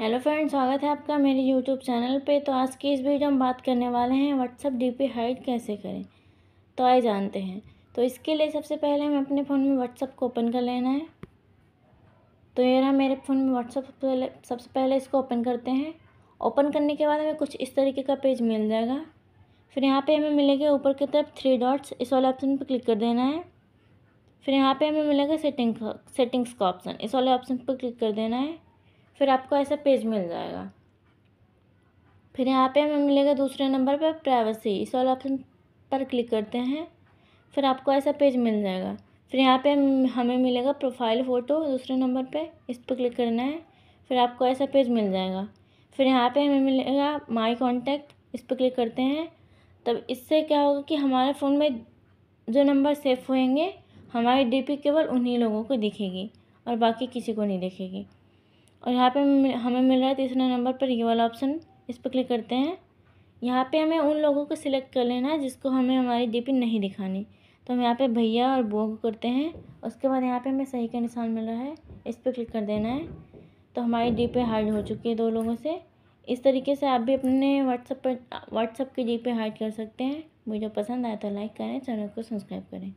hello friend स्वागत है आपका मेरे यूट्यूब चैनल पे तो आज की इस वीडियो में बात करने वाले हैं व्हाट्सअप डीपी हाइड कैसे करें तो आए जानते हैं तो इसके लिए सबसे पहले हमें अपने फ़ोन में व्हाट्सअप को ओपन कर लेना है तो ये रहा मेरे फ़ोन में व्हाट्सअप सबसे पहले सबसे पहले इसको ओपन करते हैं ओपन करने के बाद हमें कुछ इस तरीके का पेज मिल जाएगा फिर यहाँ पर हमें मिलेगा ऊपर की तरफ थ्री डॉट्स इस वाले ऑप्शन पर क्लिक कर देना है फिर यहाँ पर हमें मिलेगा सेटिंग सेटिंग्स का ऑप्शन इस वाले ऑप्शन पर क्लिक कर देना है फिर आपको ऐसा पेज मिल जाएगा फिर यहाँ पे हमें मिलेगा दूसरे नंबर पर प्राइवेसी इस वाला ऑप्शन पर क्लिक करते हैं फिर आपको ऐसा पेज मिल जाएगा फिर यहाँ पे हमें मिलेगा प्रोफाइल फ़ोटो दूसरे नंबर पे इस पर क्लिक करना है फिर आपको ऐसा पेज मिल जाएगा फिर यहाँ पे हमें मिलेगा माई कॉन्टैक्ट इस पर क्लिक करते हैं तब इससे क्या होगा कि हमारे फ़ोन में जो नंबर सेफ होंगे हमारी पी केवल उन्हीं लोगों को दिखेगी और बाकी किसी को नहीं दिखेगी और यहाँ पे हमें मिल रहा है तीसरे नंबर पर ये वाला ऑप्शन इस पर क्लिक करते हैं यहाँ पे हमें उन लोगों को सिलेक्ट कर लेना है जिसको हमें हमारी डीपी नहीं दिखानी तो हम यहाँ पे भैया और बुआ को करते हैं उसके बाद यहाँ पे हमें सही का निशान मिल रहा है इस पर क्लिक कर देना है तो हमारी डी हाइड हो चुकी है दो लोगों से इस तरीके से आप भी अपने व्हाट्सअप पर व्हाट्सअप की पी हाइड कर सकते हैं वीडियो पसंद आए तो लाइक करें चैनल को सब्सक्राइब करें